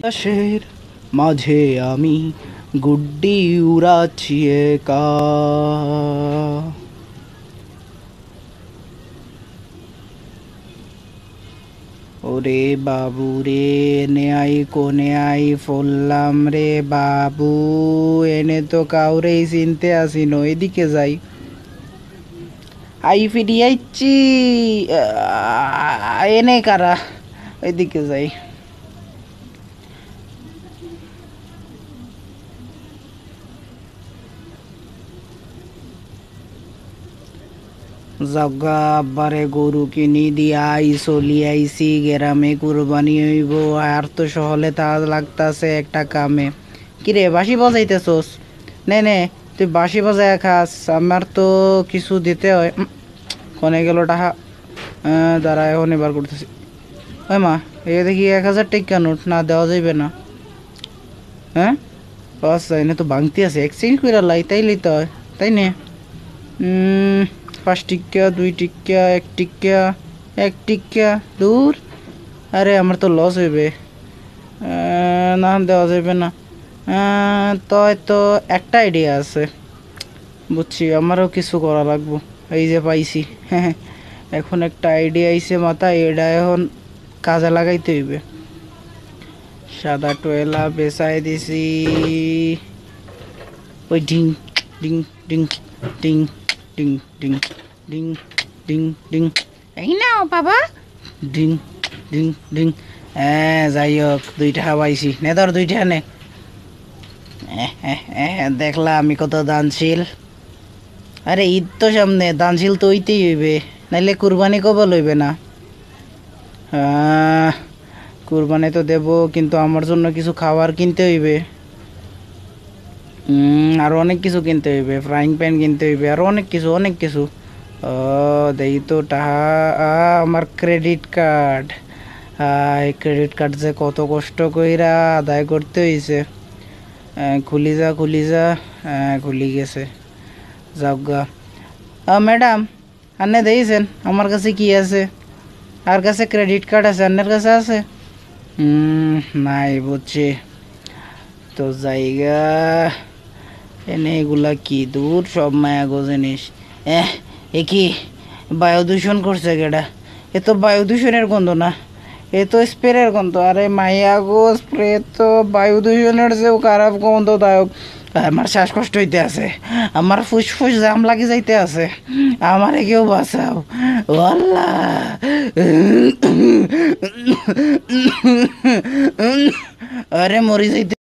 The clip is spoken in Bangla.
আকাশের মাঝে আমি গুড্ডি উড়াচ্ছি একা ওরে বাবু রে এনে আই কোনে আই ফললাম রে বাবু এনে তো কাউরেই চিনতে আসিন এদিকে যাই আই ফিরি এনে কারা এদিকে যাই জগা আব্বারে গরু কিনি দিয়া চলি আইসি গেরামে কুরবানি হইব আর তো সহলে তা লাগতাছে একটা কামে কিরে বাসি বাজাইতেছোস নে নে তুই বাসি বাজায় খাস আমার তো কিছু দিতে হয় কনে গেল টাহা দাঁড়া এখন এবার করতেছি ওই মা এই দেখি এক হাজার টিকা নোট না দেওয়া যাইবে না হ্যাঁ বাস এনে না তো বাংতি আছে এক্সচেঞ্জ করে লাই তাইলেই তো হয় তাই না পাঁচ টিকা দুই টিকা এক টিকা এক টিক্কা দূর আরে আমার তো লস হইবে না দেওয়া যাবে না তাই তো একটা আইডিয়া আছে বুঝছি আমারও কিছু করা লাগবো এই যে পাইছি হ্যাঁ এখন একটা আইডিয়া আইছে মাথা এটা এখন কাজে লাগাইতে হইবে সাদা টোয়েলা বেসাই দিছি ওই ডিং ডিং ডিং ডিং ডিং ডিং ডিং ডিং ডিং এই নাও বাবা ডিং ডিং ডিং হ্যাঁ যাই হোক দুইটা পাইছি নে ধর দুইটা নে দেখলা আমি কত দানশীল আরে ঈদ তো সামনে দানশীল তো ওইতেই হইবে নাইলে কুরবানি কব লইবে না কুরবানি তো দেব কিন্তু আমার জন্য কিছু খাবার কিনতে হইবে হম আর অনেক কিছু কিনতে হইবে ফ্রাইং প্যান কিনতে হইবে আর অনেক কিছু অনেক কিছু অ দেই তো টা আমার ক্রেডিট কার্ড এই ক্রেডিট কার্ডে কত কষ্ট কইরা দায় করতে হইছে খুলি যা খুলি যা খুলি গেছে জায়গা অ ম্যাডাম Arne দইছেন আমার কাছে কি আছে আর কাছে ক্রেডিট কার্ড আছে আর কাছে আছে হুম নাই বুঝছি তো জায়গা এনে এগুলা কি দূর সব মায়াগো জিনিস এহ এ কি বায়ু দূষণ করছে গেডা এ তো বায়ু দূষণের গন্ধ না এ তো স্প্রের গন্ধ আরে মায়াগো স্প্রে তো বায়ু দূষণের যেও খারাপ গন্ধদায়ক আমার শ্বাসকষ্ট হইতে আছে আমার ফুসফুস জাম লাগি যাইতে আছে আমারে কেউ বাঁচাও আল্লাহ আরে মরি যাইতে